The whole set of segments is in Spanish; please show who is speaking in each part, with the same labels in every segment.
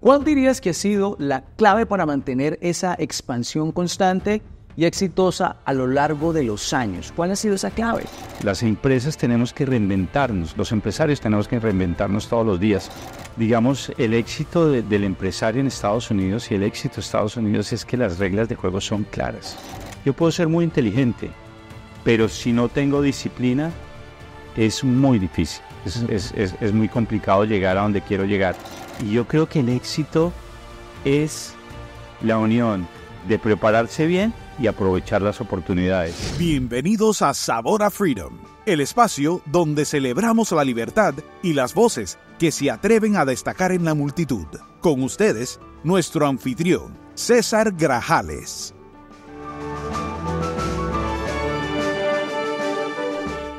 Speaker 1: ¿Cuál dirías que ha sido la clave para mantener esa expansión constante y exitosa a lo largo de los años? ¿Cuál ha sido esa clave?
Speaker 2: Las empresas tenemos que reinventarnos, los empresarios tenemos que reinventarnos todos los días. Digamos, el éxito del empresario en Estados Unidos y el éxito de Estados Unidos es que las reglas de juego son claras. Yo puedo ser muy inteligente, pero si no tengo disciplina, es muy difícil. es muy complicado llegar a donde quiero llegar. Y yo creo que el éxito es la unión de prepararse bien y aprovechar las oportunidades. Bienvenidos a Sabor a Freedom, el espacio donde
Speaker 1: celebramos la libertad y las voces que se atreven a destacar en la multitud. Con ustedes, nuestro anfitrión, César Grajales.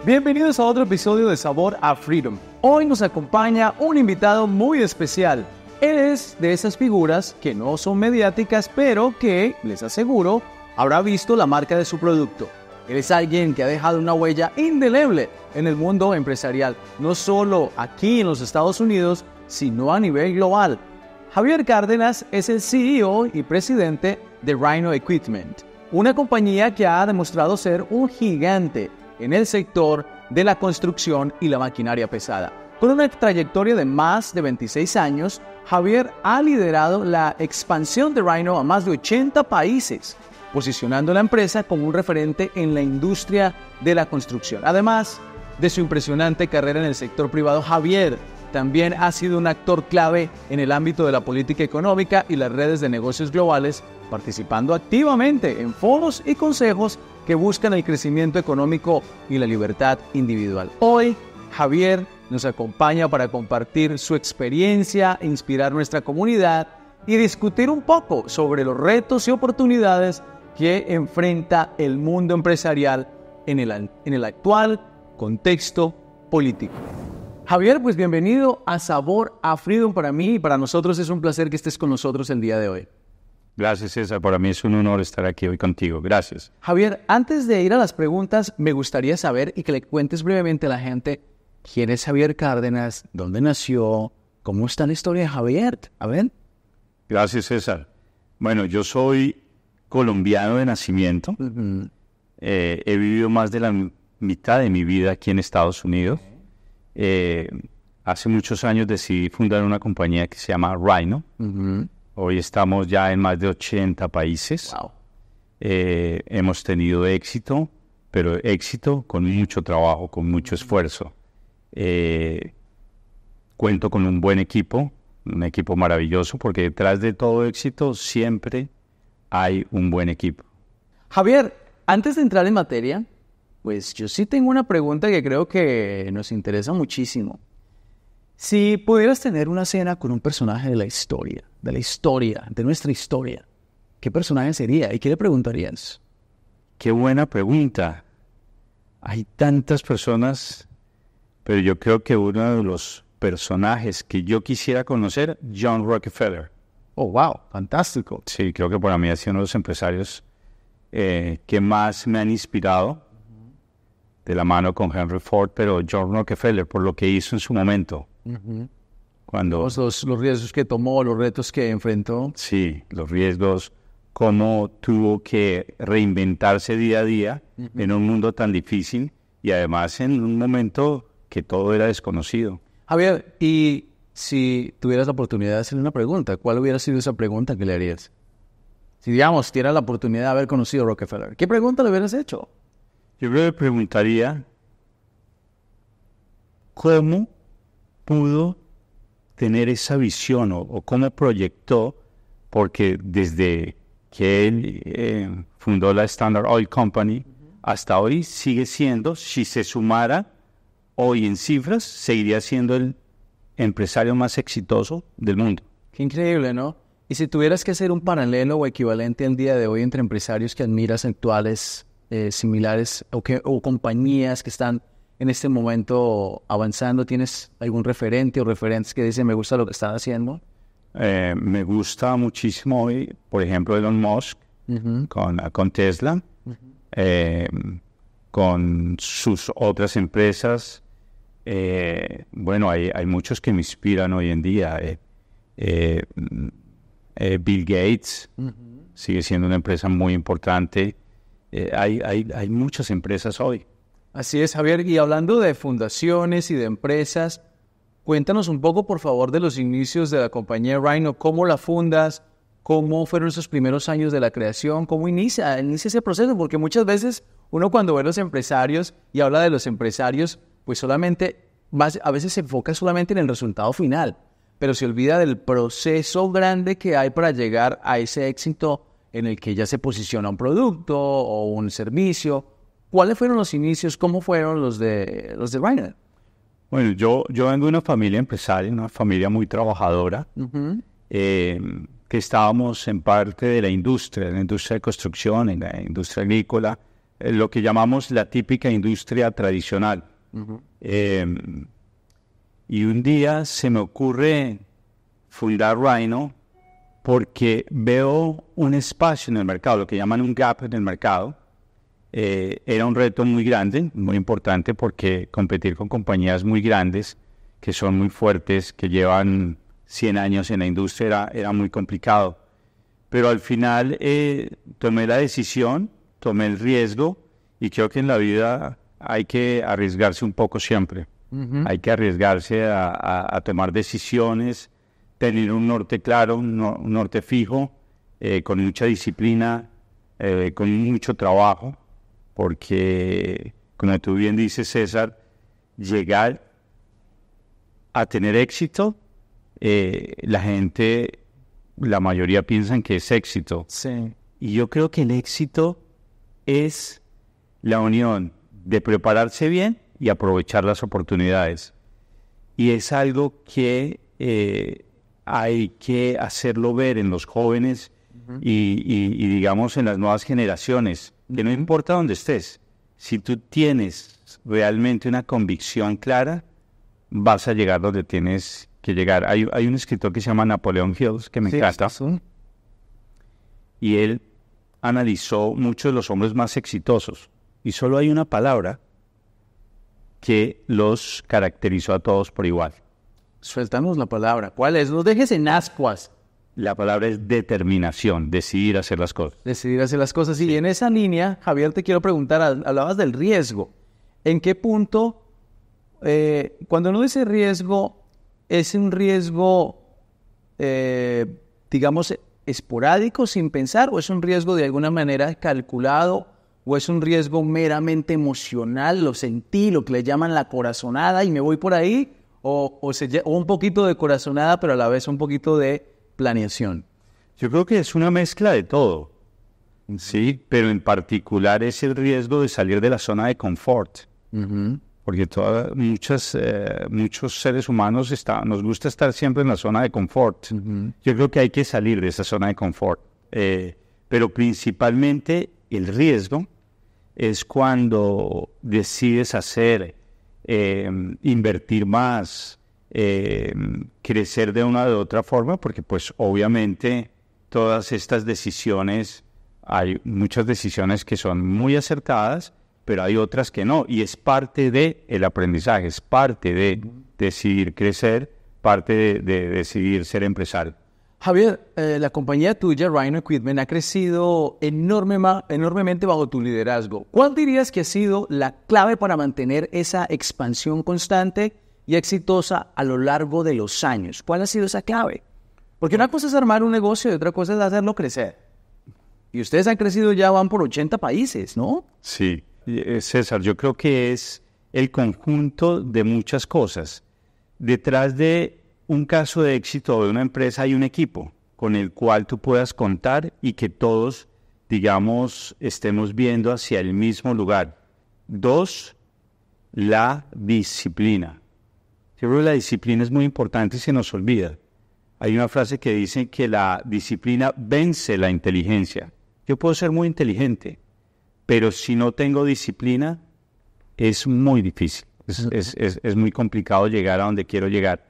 Speaker 1: Bienvenidos a otro episodio de Sabor a Freedom Hoy nos acompaña un invitado muy especial. Él es de esas figuras que no son mediáticas, pero que, les aseguro, habrá visto la marca de su producto. Él es alguien que ha dejado una huella indeleble en el mundo empresarial, no solo aquí en los Estados Unidos, sino a nivel global. Javier Cárdenas es el CEO y presidente de Rhino Equipment, una compañía que ha demostrado ser un gigante en el sector de la construcción y la maquinaria pesada. Con una trayectoria de más de 26 años, Javier ha liderado la expansión de Rhino a más de 80 países, posicionando la empresa como un referente en la industria de la construcción. Además de su impresionante carrera en el sector privado, Javier también ha sido un actor clave en el ámbito de la política económica y las redes de negocios globales, participando activamente en foros y consejos que buscan el crecimiento económico y la libertad individual. Hoy, Javier nos acompaña para compartir su experiencia, inspirar nuestra comunidad y discutir un poco sobre los retos y oportunidades que enfrenta el mundo empresarial en el, en el actual contexto político. Javier, pues bienvenido a Sabor a Freedom para mí y para nosotros es un
Speaker 2: placer que estés con nosotros el día de hoy. Gracias, César. Para mí es un honor estar aquí hoy contigo. Gracias.
Speaker 1: Javier, antes de ir a las preguntas, me gustaría saber y que le cuentes brevemente a la gente quién es Javier Cárdenas, dónde nació, cómo está la historia de Javier. A ver.
Speaker 2: Gracias, César. Bueno, yo soy colombiano de nacimiento. Eh, he vivido más de la mitad de mi vida aquí en Estados Unidos. Eh, hace muchos años decidí fundar una compañía que se llama Rhino. Hoy estamos ya en más de 80 países. Eh, hemos tenido éxito, pero éxito con mucho trabajo, con mucho esfuerzo. Eh, cuento con un buen equipo, un equipo maravilloso, porque detrás de todo éxito siempre hay un buen equipo.
Speaker 1: Javier, antes de entrar en materia, pues yo sí tengo una pregunta que creo que nos interesa muchísimo. Si pudieras tener una cena con un personaje de la historia, de la historia, de nuestra historia, ¿qué personaje sería y qué le preguntarías?
Speaker 2: Qué buena pregunta. Hay tantas personas, pero yo creo que uno de los personajes que yo quisiera conocer, John Rockefeller. Oh, wow, fantástico. Sí, creo que para mí ha sido uno de los empresarios eh, que más me han inspirado, de la mano con Henry Ford, pero John Rockefeller, por lo que hizo en su momento. Cuando, los, riesgos que tomó, los retos que enfrentó. Sí, los riesgos, cómo tuvo que reinventarse día a día en un mundo tan difícil y además en un momento que todo era desconocido.
Speaker 1: Javier, y si tuvieras la oportunidad de hacerle una pregunta, ¿cuál hubiera sido esa pregunta que le harías? Si, digamos, tuvieras la oportunidad de haber conocido a Rockefeller,
Speaker 2: ¿qué pregunta le hubieras hecho? Yo le preguntaría, ¿cómo pudo tener esa visión o, cómo proyectó, porque desde que él eh, fundó la Standard Oil Company hasta hoy sigue siendo, si se sumara hoy en cifras, seguiría siendo el empresario más exitoso del mundo.
Speaker 1: Qué increíble, ¿no? Y si tuvieras que hacer un paralelo o equivalente al día de hoy entre empresarios que admiras actuales, eh, similares, o, que, o compañías que están en este momento
Speaker 2: avanzando? ¿Tienes algún referente o referentes que dicen me gusta lo que estás haciendo? Eh, me gusta muchísimo hoy, por ejemplo, Elon Musk con, Tesla, eh, con sus otras empresas. Eh, bueno, hay, muchos que me inspiran hoy en día. Mm, Bill Gates sigue siendo una empresa muy importante. hay, hay, hay muchas empresas hoy Así es, Javier. Y hablando de fundaciones
Speaker 1: y de empresas, cuéntanos un poco, por favor, de los inicios de la compañía Rhino. ¿Cómo la fundas? ¿Cómo fueron esos primeros años de la creación? ¿Cómo inicia, ese proceso? Porque muchas veces uno cuando ve a los empresarios y habla de los empresarios, pues solamente, a veces se enfoca solamente en el resultado final, pero se olvida del proceso grande que hay para llegar a ese éxito en el que ya se posiciona un producto o un servicio ¿Cuáles fueron los inicios? ¿Cómo fueron los de los de Bueno,
Speaker 2: yo, yo vengo de una familia empresaria, una familia muy trabajadora, eh, que estábamos en parte de la industria, en la industria de construcción, en la industria agrícola, lo que llamamos la típica industria tradicional. Eh, y un día se me ocurre fundar Rhino porque veo un espacio en el mercado, lo que llaman un gap en el mercado, eh, era un reto muy grande, muy importante, porque competir con compañías muy grandes, que son muy fuertes, que llevan 100 años en la industria, era, muy complicado. Pero al final eh, tomé la decisión, tomé el riesgo, y creo que en la vida hay que arriesgarse un poco siempre. Hay que arriesgarse a, tomar decisiones, tener un norte claro, un, norte fijo, eh, con mucha disciplina, con mucho trabajo porque, como tú bien dices, César, llegar a tener éxito, eh, la gente, la mayoría piensan que es éxito. Sí. Y yo creo que el éxito es la unión de prepararse bien y aprovechar las oportunidades. Y es algo que eh, hay que hacerlo ver en los jóvenes y, digamos, en las nuevas generaciones que no importa dónde estés, si tú tienes realmente una convicción clara, vas a llegar donde tienes que llegar. Hay, un escritor que se llama Napoleón Hills, que me encanta, y él analizó muchos de los hombres más exitosos, y solo hay una palabra que los caracterizó a todos por igual. Suéltanos la palabra. ¿Cuál es? Los dejes en ascuas. La palabra es determinación, decidir hacer las cosas.
Speaker 1: Decidir hacer las cosas. Y en esa línea, Javier, te quiero preguntar, hablabas del riesgo. ¿En qué punto, eh, cuando uno dice riesgo, es un riesgo, eh, digamos, esporádico, sin pensar, o es un riesgo de alguna manera calculado, o es un riesgo meramente emocional, lo sentí, lo que le llaman la corazonada y me voy por ahí, o, o un poquito de corazonada, pero a la vez un poquito de
Speaker 2: planeación? Yo creo que es una mezcla de todo, sí, pero en particular es el riesgo de salir de la zona de confort. Porque muchas, eh, muchos seres humanos nos gusta estar siempre en la zona de confort. Yo creo que hay que salir de esa zona de confort. Eh, pero principalmente el riesgo es cuando decides hacer, eh, invertir más, eh, crecer de una de otra forma, porque pues obviamente todas estas decisiones, hay muchas decisiones que son muy acertadas, pero hay otras que no, y es parte de el aprendizaje, es parte de decidir crecer, parte de, decidir ser empresario.
Speaker 1: Javier, eh, la compañía tuya, Rhino Equipment, ha crecido enormemente bajo tu liderazgo. ¿Cuál dirías que ha sido la clave para mantener esa expansión constante y exitosa a lo largo de los años. ¿Cuál ha sido esa clave? Porque una cosa es armar un negocio y otra cosa es hacerlo crecer. Y ustedes han crecido ya, van por 80 países,
Speaker 2: ¿no? Sí, eh, César, yo creo que es el conjunto de muchas cosas. Detrás de un caso de éxito de una empresa hay un equipo con el cual tú puedas contar y que todos, digamos, estemos viendo hacia el mismo lugar. Dos, la disciplina creo que la disciplina es muy importante y se nos olvida. Hay una frase que dice que la disciplina vence la inteligencia. Yo puedo ser muy inteligente, pero si no tengo disciplina, es muy difícil. Es, muy complicado llegar a donde quiero llegar.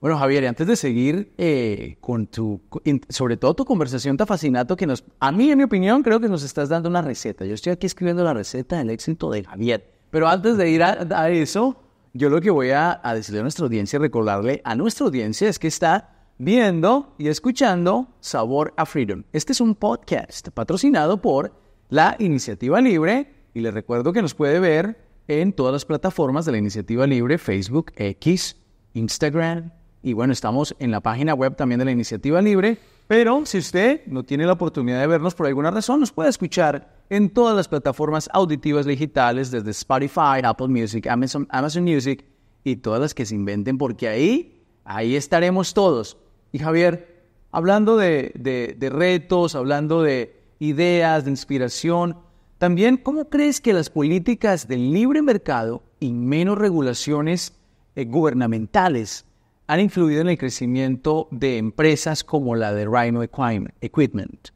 Speaker 2: Bueno, Javier, antes de seguir eh, con tu,
Speaker 1: sobre todo tu conversación tan fascinato que nos, a mí, en mi opinión, creo que nos estás dando una receta. Yo estoy aquí escribiendo la receta del éxito de Javier. Pero antes de ir a eso, yo lo que voy a, decirle a nuestra audiencia, recordarle a nuestra audiencia es que está viendo y escuchando Sabor a Freedom. Este es un podcast patrocinado por la Iniciativa Libre y les recuerdo que nos puede ver en todas las plataformas de la Iniciativa Libre, Facebook, X, Instagram y bueno, estamos en la página web también de la Iniciativa Libre pero si usted no tiene la oportunidad de vernos por alguna razón, nos puede escuchar en todas las plataformas auditivas digitales, desde Spotify, Apple Music, Amazon, Amazon Music y todas las que se inventen, porque ahí, ahí estaremos todos. Y Javier, hablando de, retos, hablando de ideas, de inspiración, también, ¿cómo crees que las políticas del libre mercado y menos regulaciones eh, gubernamentales han influido en el crecimiento de empresas como
Speaker 2: la de Rhino Equipment?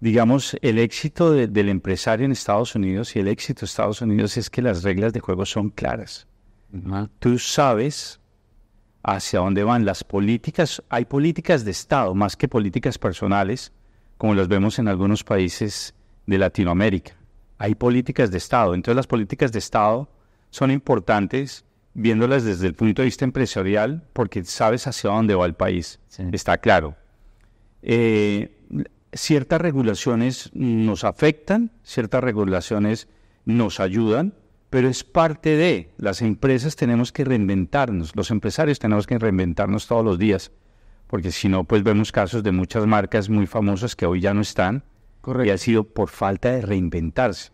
Speaker 2: Digamos, el éxito del empresario en Estados Unidos y el éxito de Estados Unidos es que las reglas de juego son claras. Tú sabes hacia dónde van las políticas. Hay políticas de Estado más que políticas personales, como las vemos en algunos países de Latinoamérica. Hay políticas de Estado. Entonces las políticas de Estado son importantes viéndolas desde el punto de vista empresarial, porque sabes hacia dónde va el país, está claro. Eh, ciertas regulaciones nos afectan, ciertas regulaciones nos ayudan, pero es parte de, las empresas tenemos que reinventarnos, los empresarios tenemos que reinventarnos todos los días, porque si no, pues vemos casos de muchas marcas muy famosas que hoy ya no están, y ha sido por falta de reinventarse.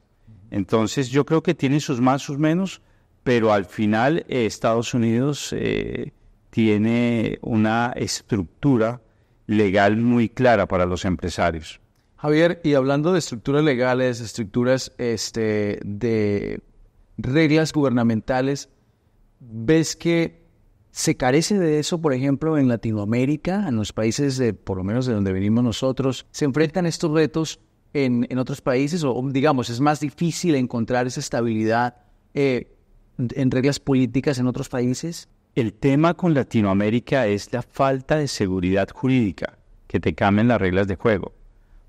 Speaker 2: Entonces yo creo que tiene sus más, sus menos, pero al final eh, Estados Unidos eh, tiene una estructura legal muy clara para los empresarios.
Speaker 1: Javier, y hablando de estructuras legales, estructuras este, de reglas gubernamentales, ¿ves que se carece de eso, por ejemplo, en Latinoamérica, en los países, de, por lo menos de donde venimos nosotros? ¿Se enfrentan estos retos en, otros países? O, digamos, es más difícil encontrar esa estabilidad eh, en reglas políticas
Speaker 2: en otros países? El tema con Latinoamérica es la falta de seguridad jurídica, que te cambien las reglas de juego.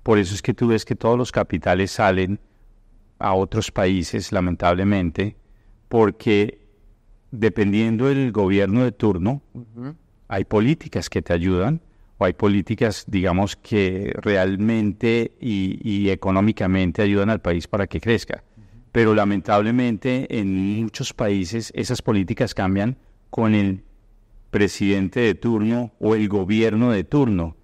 Speaker 2: Por eso es que tú ves que todos los capitales salen a otros países, lamentablemente, porque dependiendo del gobierno de turno, hay políticas que te ayudan o hay políticas, digamos, que realmente y económicamente ayudan al país para que crezca pero lamentablemente en muchos países esas políticas cambian con el presidente de turno o el gobierno de turno.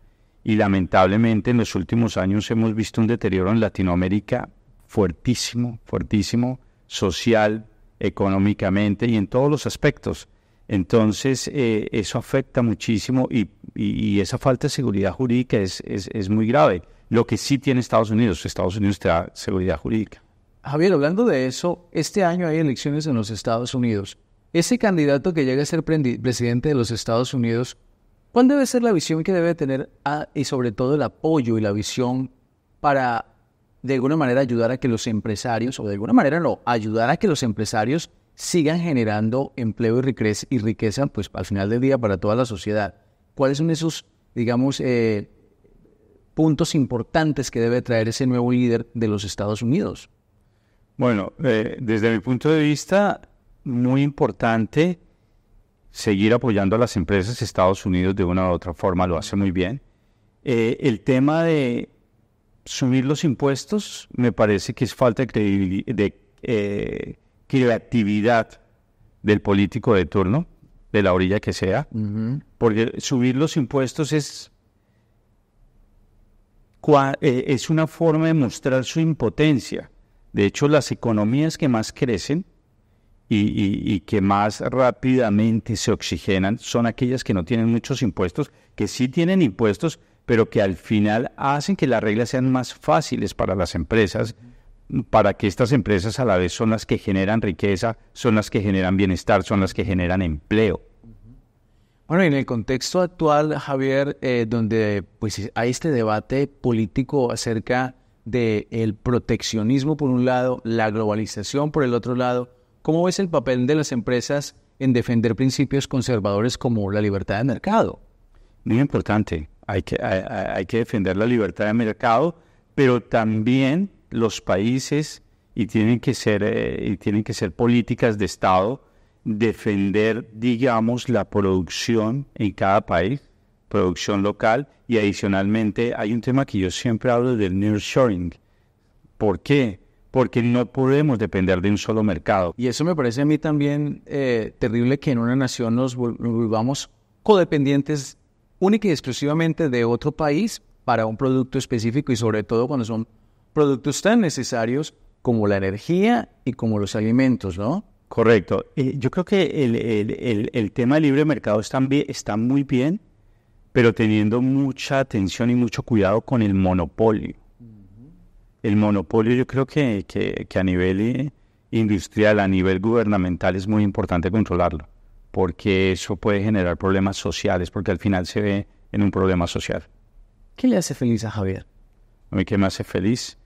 Speaker 2: Y lamentablemente en los últimos años hemos visto un deterioro en Latinoamérica fuertísimo, fuertísimo, social, económicamente y en todos los aspectos. Entonces, eh, eso afecta muchísimo y, esa falta de seguridad jurídica es, es, es muy grave. Lo que sí tiene Estados Unidos, Estados Unidos te da seguridad jurídica.
Speaker 1: Javier, hablando de eso, este año hay elecciones en los Estados Unidos. Ese candidato que llega a ser presidente de los Estados Unidos, ¿cuál debe ser la visión que debe tener ah, y sobre todo el apoyo y la visión para de alguna manera ayudar a que los empresarios, o de alguna manera no, ayudar a que los empresarios sigan generando empleo y riqueza, pues al final del día para toda la sociedad? ¿Cuáles son esos, digamos, eh, puntos importantes que debe traer ese nuevo líder de los Estados
Speaker 2: Unidos? Bueno, eh, desde mi punto de vista, muy importante seguir apoyando a las empresas. Estados Unidos de una u otra forma lo hace muy bien. Eh, el tema de subir los impuestos me parece que es falta de, eh, creatividad del político de turno, de la orilla que sea, porque subir los impuestos es, es una forma de mostrar su impotencia. De hecho, las economías que más crecen y, que más rápidamente se oxigenan son aquellas que no tienen muchos impuestos, que sí tienen impuestos, pero que al final hacen que las reglas sean más fáciles para las empresas, para que estas empresas a la vez son las que generan riqueza, son las que generan bienestar, son las que generan empleo. Bueno, en el contexto actual, Javier, eh,
Speaker 1: donde pues hay este debate político acerca del proteccionismo por un lado, la globalización por el otro lado. ¿Cómo ves el papel de las empresas
Speaker 2: en defender principios conservadores como la libertad de mercado? Muy importante. Hay que, defender la libertad de mercado, pero también los países y tienen que ser, eh, y tienen que ser políticas de Estado defender, digamos, la producción en cada país producción local y adicionalmente hay un tema que yo siempre hablo del nearshoring. ¿Por qué? Porque no podemos depender de un solo mercado. Y eso me parece a mí también eh,
Speaker 1: terrible que en una nación nos volvamos codependientes única y exclusivamente de otro país para un producto específico y sobre todo cuando son productos tan necesarios
Speaker 2: como la energía y como los alimentos, ¿no? Correcto. Eh, yo creo que el, tema del libre mercado está muy bien pero teniendo mucha atención y mucho cuidado con el monopolio. El monopolio yo creo que, que, a nivel eh, industrial, a nivel gubernamental es muy importante controlarlo, porque eso puede generar problemas sociales, porque al final se ve en un problema social.
Speaker 1: ¿Qué le hace feliz a Javier?
Speaker 2: A mí que me hace feliz.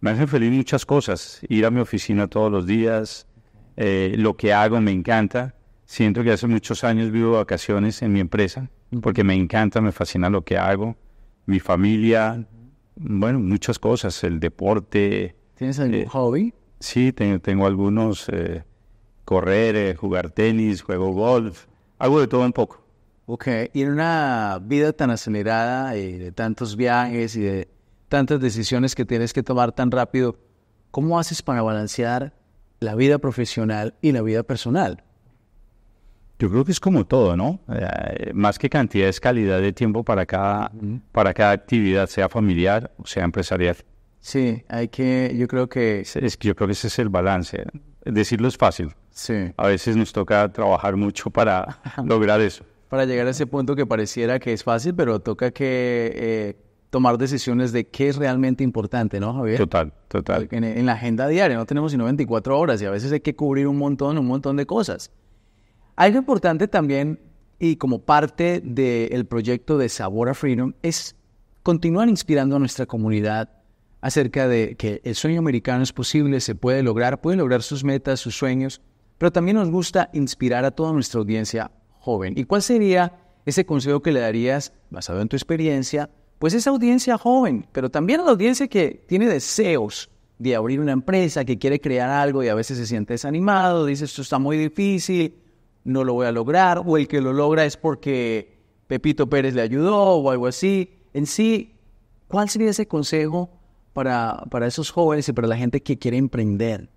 Speaker 2: Me hace feliz muchas cosas. Ir a mi oficina todos los días, eh, lo que hago me encanta Siento que hace muchos años vivo vacaciones en mi empresa porque me encanta, me fascina lo que hago, mi familia, bueno, muchas cosas, el deporte. ¿Tienes algún eh, hobby? Sí, tengo, algunos, eh, correr, eh, jugar tenis, juego golf, algo de todo un poco. Ok, y en una vida tan acelerada,
Speaker 1: y de tantos viajes y de tantas decisiones que tienes que tomar tan rápido, ¿cómo haces para balancear la vida profesional y la vida personal?
Speaker 2: Yo creo que es como todo, ¿no? Eh, más que cantidad es calidad de tiempo para cada, para cada actividad, sea familiar o sea empresarial. Sí, hay que, yo creo que... Es, yo creo que ese es el balance. Decirlo es fácil. Sí. A veces nos toca trabajar mucho para lograr eso. Para
Speaker 1: llegar a ese punto que pareciera
Speaker 2: que es fácil, pero toca que
Speaker 1: eh, tomar decisiones de qué es realmente importante, ¿no, Javier? Total, total. En, en la agenda diaria no tenemos sino 24 horas y a veces hay que cubrir un montón, un montón de cosas. Algo importante también y como parte del proyecto de Sabor a Freedom es continuar inspirando a nuestra comunidad acerca de que el sueño americano es posible, se puede lograr, puede lograr sus metas, sus sueños, pero también nos gusta inspirar a toda nuestra audiencia joven. ¿Y cuál sería ese consejo que le darías, basado en tu experiencia, pues esa audiencia joven, pero también a la audiencia que tiene deseos de abrir una empresa, que quiere crear algo y a veces se siente desanimado, dice esto está muy difícil, no lo voy a lograr, o el que lo logra es porque Pepito Pérez le ayudó o algo así. En sí, ¿cuál sería ese consejo para, esos jóvenes y para la gente que quiere emprender?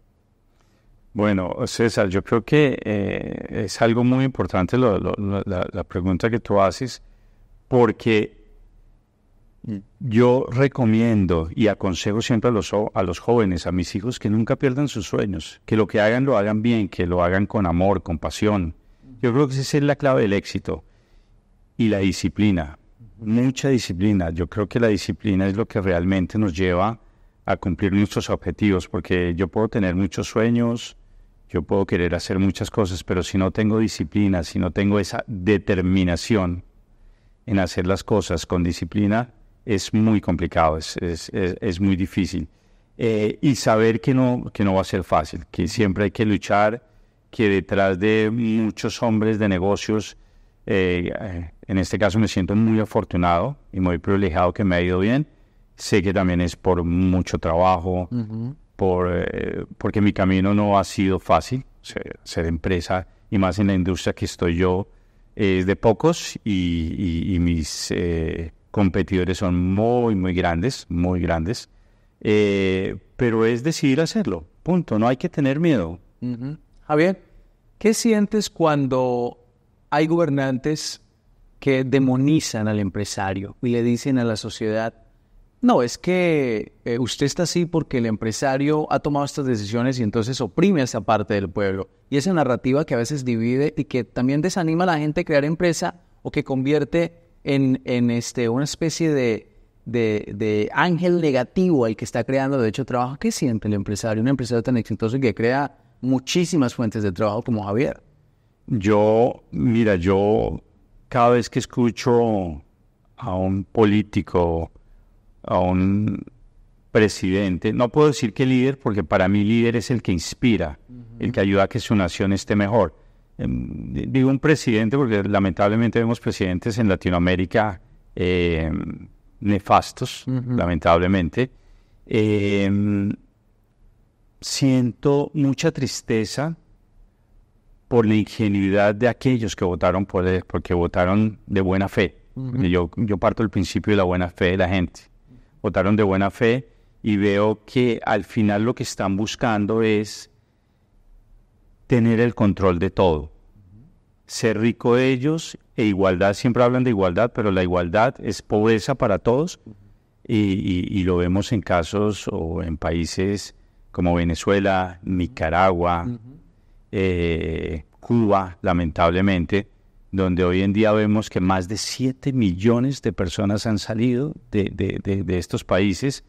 Speaker 2: Bueno, César, yo creo que eh, es algo muy importante la, pregunta que tú haces, porque yo recomiendo y aconsejo siempre a los, a los jóvenes, a mis hijos, que nunca pierdan sus sueños, que lo que hagan lo hagan bien, que lo hagan con amor, con pasión, yo creo que esa es la clave del éxito. Y la disciplina, mucha disciplina. Yo creo que la disciplina es lo que realmente nos lleva a cumplir nuestros objetivos, porque yo puedo tener muchos sueños, yo puedo querer hacer muchas cosas, pero si no tengo disciplina, si no tengo esa determinación en hacer las cosas con disciplina, es muy complicado, es, muy difícil. Eh, y saber que no, que no va a ser fácil, que siempre hay que luchar que detrás de muchos hombres de negocios, eh, eh, en este caso me siento muy afortunado y muy privilegiado que me ha ido bien. Sé que también es por mucho trabajo, por, eh, porque mi camino no ha sido fácil. Ser, empresa y más en la industria que estoy yo es de pocos y, mis competidores son muy, muy grandes, muy grandes. pero es decidir hacerlo, punto. No hay que tener miedo. Javier, ¿qué sientes
Speaker 1: cuando hay gobernantes que demonizan al empresario y le dicen a la sociedad, no, es que eh, usted está así porque el empresario ha tomado estas decisiones y entonces oprime a esa parte del pueblo. Y esa narrativa que a veces divide y que también desanima a la gente a crear empresa o que convierte en, este, una especie de, de, de, ángel negativo al que está creando, de hecho, trabajo. ¿Qué siente el empresario? Un empresario tan exitoso que crea muchísimas fuentes de trabajo como Javier.
Speaker 2: Yo, mira, yo cada vez que escucho a un político, a un presidente, no puedo decir que líder, porque para mí líder es el que inspira, el que ayuda a que su nación esté mejor. Em, digo un presidente porque lamentablemente vemos presidentes en Latinoamérica eh, nefastos, lamentablemente. Em, siento mucha tristeza por la ingenuidad de aquellos que votaron por él, porque votaron de buena fe. yo, yo parto del principio de la buena fe de la gente. Votaron de buena fe y veo que al final lo que están buscando es tener el control de todo. Ser rico ellos e igualdad, siempre hablan de igualdad, pero la igualdad es pobreza para todos y lo vemos en casos o en países como Venezuela, Nicaragua, eh, Cuba, lamentablemente, donde hoy en día vemos que más de 7 millones de personas han salido de, estos países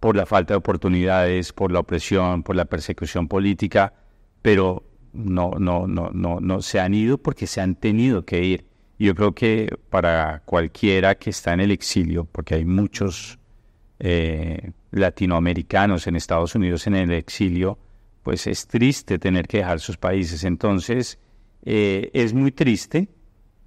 Speaker 2: por la falta de oportunidades, por la opresión, por la persecución política, pero no, no, no, no, no se han ido porque se han tenido que ir. yo creo que para cualquiera que está en el exilio, porque hay muchos eh, latinoamericanos en Estados Unidos en el exilio, pues es triste tener que dejar sus países. Entonces, eh, es muy triste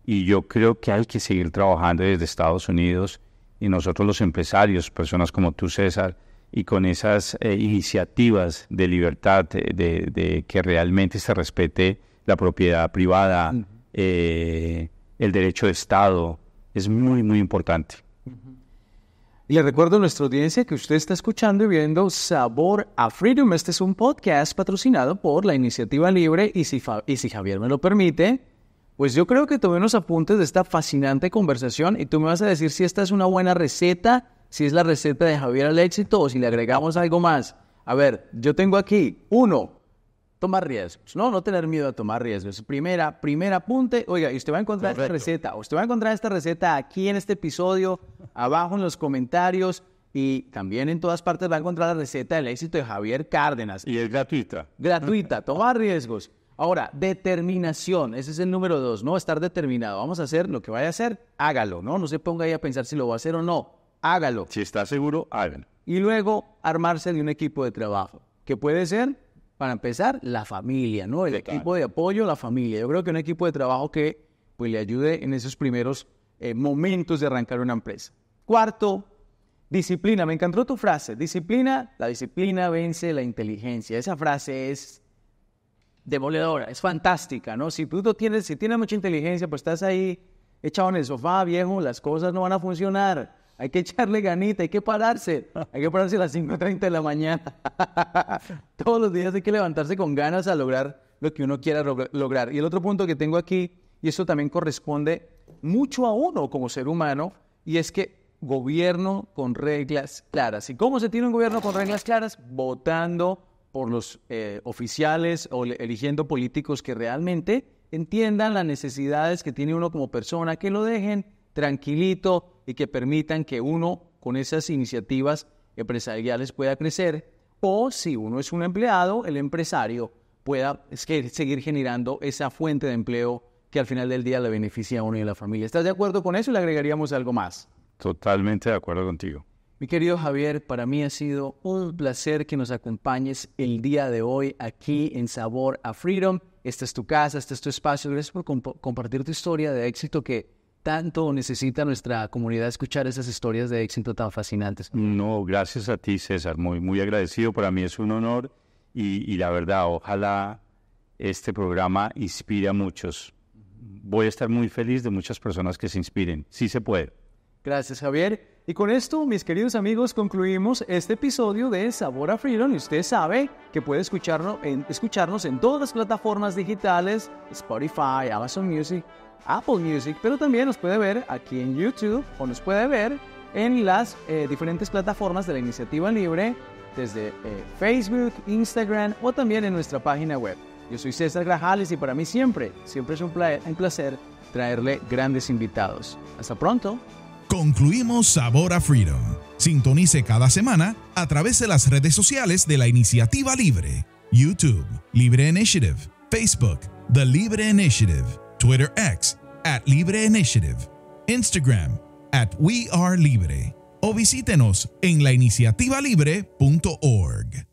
Speaker 2: y yo creo que hay que seguir trabajando desde Estados Unidos y nosotros los empresarios, personas como tú, César, y con esas eh, iniciativas de libertad, de, que realmente se respete la propiedad privada, eh, el derecho de Estado, es muy, muy importante. Y le
Speaker 1: recuerdo a nuestra audiencia que usted está escuchando y viendo
Speaker 2: Sabor a Freedom.
Speaker 1: Este es un podcast patrocinado por la Iniciativa Libre y si, y si Javier me lo permite, pues yo creo que tomé unos apuntes de esta fascinante conversación y tú me vas a decir si esta es una buena receta, si es la receta de Javier al éxito o si le agregamos algo más. A ver, yo tengo aquí, uno, tomar riesgos, ¿no? No tener miedo a tomar riesgos. Primera, primer apunte, oiga, y usted va a encontrar esta receta, usted va a encontrar esta receta aquí en este episodio, abajo en los comentarios y también en todas partes va a encontrar la receta del éxito de Javier Cárdenas. Y es gratuita. Gratuita, tomar riesgos. Ahora, determinación, ese es el número dos, ¿no? Estar determinado, vamos a hacer lo que vaya a hacer, hágalo, ¿no? No se ponga ahí a pensar si lo va a hacer o no, hágalo. Si está seguro, hágalo. Y luego, armarse de un equipo de trabajo, que puede ser para empezar, la familia, ¿no? El equipo de apoyo, la familia. Yo creo que un equipo de trabajo que pues, le ayude en esos primeros eh, momentos de arrancar una empresa. Cuarto, disciplina. Me encantó tu frase. Disciplina, la disciplina vence la inteligencia. Esa frase es demoledora, es fantástica, ¿no? Si tú no tienes, si tienes mucha inteligencia, pues estás ahí echado en el sofá, viejo, las cosas no van a funcionar. Hay que echarle ganita, hay que pararse. Hay que pararse a las 5.30 de la mañana. Todos los días hay que levantarse con ganas a lograr lo que uno quiera lograr. Y el otro punto que tengo aquí, y esto también corresponde mucho a uno como ser humano, y es que gobierno con reglas claras. ¿Y cómo se tiene un gobierno con reglas claras? Votando por los eh, oficiales o eligiendo políticos que realmente entiendan las necesidades que tiene uno como persona, que lo dejen tranquilito y que permitan que uno con esas iniciativas empresariales pueda crecer. O si uno es un empleado, el empresario pueda seguir generando esa fuente de empleo que al final del día le beneficia a uno y a la familia. ¿Estás de acuerdo con eso le agregaríamos algo más?
Speaker 2: Totalmente de acuerdo contigo.
Speaker 1: Mi querido Javier, para mí ha sido un placer que nos acompañes el día de hoy aquí en Sabor a Freedom. Esta es tu casa, este es tu espacio. Gracias por compartir tu historia de éxito que tanto necesita nuestra comunidad escuchar esas
Speaker 2: historias de éxito tan fascinantes. No, gracias a ti, César. Muy, muy agradecido. Para mí es un honor y, y la verdad, ojalá este programa inspire a muchos. Voy a estar muy feliz de muchas personas que se inspiren. Sí se puede.
Speaker 1: Gracias, Javier. Y con esto, mis queridos amigos, concluimos este episodio de Sabor a Freedom. Y usted sabe que puede escucharnos en, escucharnos en todas las plataformas digitales, Spotify, Amazon Music, Apple Music, pero también nos puede ver aquí en YouTube o nos puede ver en las eh, diferentes plataformas de la iniciativa libre, desde eh, Facebook, Instagram o también en nuestra página web. Yo soy César Grajales y para mí siempre, siempre es un placer traerle grandes invitados. Hasta pronto.
Speaker 2: Concluimos
Speaker 1: Sabor a Freedom. Sintonice cada semana a través de las redes sociales de la Iniciativa Libre, YouTube, Libre Initiative, Facebook, The Libre Initiative, Twitter X, at Libre Initiative, Instagram, at We Are Libre,
Speaker 2: o visítenos en lainiciativalibre.org.